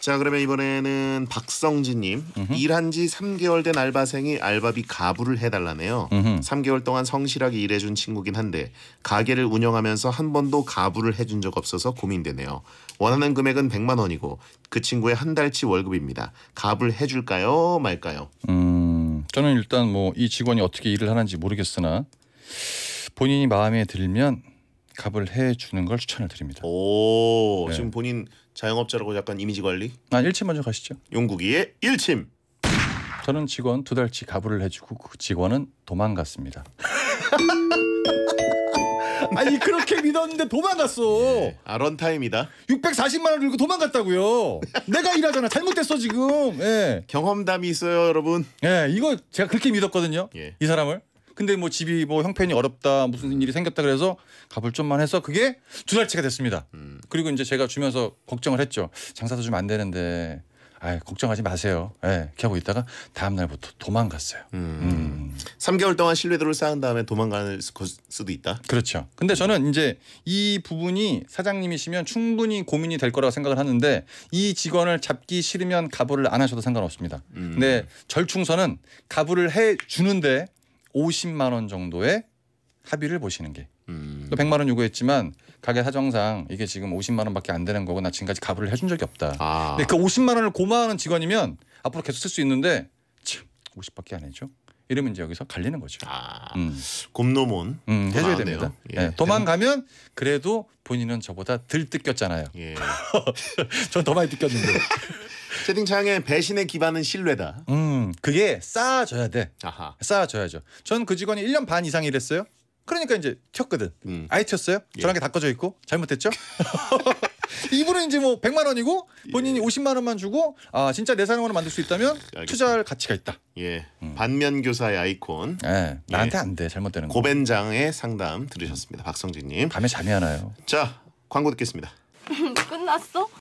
자 그러면 이번에는 박성진님 일한 지 3개월 된 알바생이 알바비 가부를 해달라네요. 음흠. 3개월 동안 성실하게 일해준 친구긴 한데 가게를 운영하면서 한 번도 가부를 해준 적 없어서 고민되네요. 원하는 금액은 100만 원이고 그 친구의 한 달치 월급입니다. 가부를 해줄까요 말까요? 음 저는 일단 뭐 이 직원이 어떻게 일을 하는지 모르겠으나 본인이 마음에 들면 갑을 해 주는 걸 추천을 드립니다. 오 네. 지금 본인 자영업자라고 약간 이미지 관리? 아 일침 먼저 가시죠. 용국이의 일침. 저는 직원 두 달치 가부를 해주고 그 직원은 도망갔습니다. 아니 그렇게 믿었는데 도망갔어. 네, 예, 아런타임이다. 640만 원 들고 도망갔다고요. 내가 일하잖아. 잘못됐어 지금. 예. 경험담이 있어요, 여러분. 예, 이거 제가 그렇게 믿었거든요. 예. 이 사람을. 근데 뭐 집이 뭐 형편이 어렵다 무슨 일이 생겼다 그래서 가볼 좀만 해서 그게 두 달치가 됐습니다. 음. 그리고 이제 제가 주면서 걱정을 했죠. 장사도 좀 안 되는데 아 걱정하지 마세요. 예, 네, 하고 있다가 다음 날부터 도망갔어요. 음. 음. 3개월 동안 신뢰도를 쌓은 다음에 도망갈 수도 있다. 그렇죠. 근데 저는 이제 이 부분이 사장님이시면 충분히 고민이 될 거라고 생각을 하는데 이 직원을 잡기 싫으면 가부를 안 하셔도 상관없습니다. 음. 근데 절충선은 가부를 해 주는데 50만 원 정도의 합의를 보시는 게. 음. 100만 원 요구했지만 가게 사정상 이게 지금 50만 원밖에 안 되는 거고 나 지금까지 가부를 해준 적이 없다. 아. 근데 그 50만 원을 고마워하는 직원이면 앞으로 계속 쓸 수 있는데 참 50밖에 안 해줘. 이러면 이제 여기서 갈리는 거죠. 아, 음. 곰놈은 음, 해줘야 됩니다. 예. 네, 도망가면 그래도 본인은 저보다 덜 뜯겼잖아요. 예. 전더 많이 뜯겼는데. 채팅창에 배신의 기반은 신뢰다. 음, 그게 쌓아줘야 돼. 아하. 쌓아줘야죠. 전 그 직원이 1년 반 이상 일했어요. 그러니까 이제 튀었거든. 음. 아예 튀었어요. 예. 저랑 게다 꺼져 있고 잘못했죠. 이분은 이제 뭐 100만 원이고 본인이 예. 50만 원만 주고 아 진짜 내 사랑으로 만들 수 있다면 알겠습니다. 투자할 가치가 있다. 예. 음. 반면 교사의 아이콘. 예. 나한테 예. 안 돼. 잘못되는 거. 고벤장의 상담 들으셨습니다. 박성진 님. 밤에 잠이 안 와요. 자, 광고 듣겠습니다. 끝났어?